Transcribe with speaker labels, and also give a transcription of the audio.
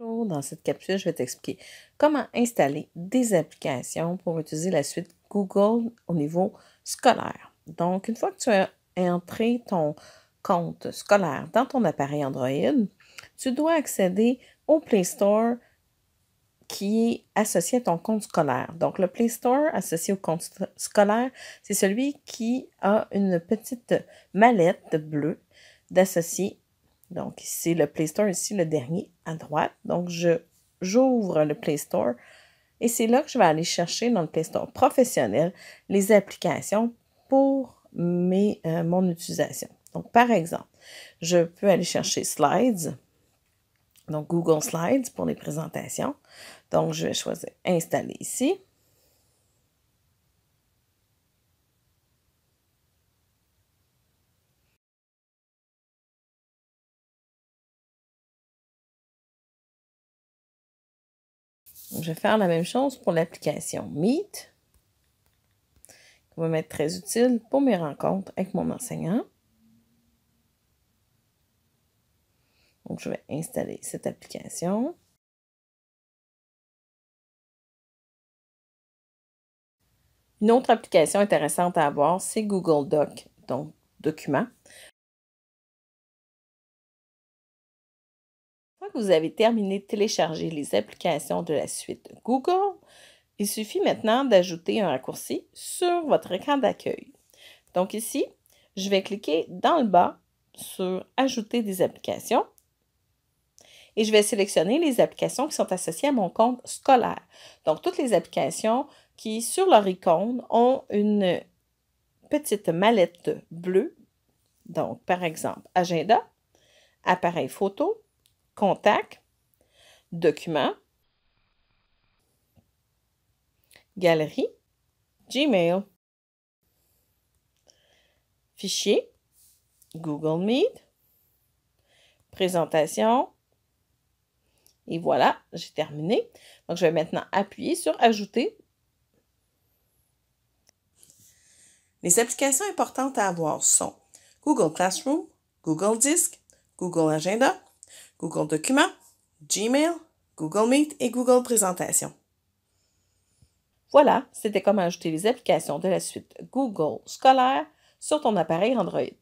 Speaker 1: Dans cette capsule, je vais t'expliquer comment installer des applications pour utiliser la suite Google au niveau scolaire. Donc, une fois que tu as entré ton compte scolaire dans ton appareil Android, tu dois accéder au Play Store qui est associé à ton compte scolaire. Donc, le Play Store associé au compte scolaire, c'est celui qui a une petite mallette bleue d'associer donc, c'est le Play Store ici, le dernier à droite. Donc, j'ouvre le Play Store et c'est là que je vais aller chercher dans le Play Store professionnel les applications pour euh, mon utilisation. Donc, par exemple, je peux aller chercher Slides, donc Google Slides pour les présentations. Donc, je vais choisir Installer ici. Je vais faire la même chose pour l'application Meet, qui va m'être très utile pour mes rencontres avec mon enseignant. Donc, je vais installer cette application. Une autre application intéressante à avoir, c'est Google Docs, donc documents. vous avez terminé de télécharger les applications de la suite Google, il suffit maintenant d'ajouter un raccourci sur votre écran d'accueil. Donc ici, je vais cliquer dans le bas sur Ajouter des applications et je vais sélectionner les applications qui sont associées à mon compte scolaire. Donc toutes les applications qui, sur leur icône, ont une petite mallette bleue. Donc, par exemple, agenda, appareil photo, Contact, Documents, Galerie, Gmail, Fichier, Google Meet, Présentation. Et voilà, j'ai terminé. Donc, je vais maintenant appuyer sur Ajouter. Les applications importantes à avoir sont Google Classroom, Google Disc, Google Agenda, Google Documents, Gmail, Google Meet et Google Présentation. Voilà, c'était comment ajouter les applications de la suite Google Scolaire sur ton appareil Android.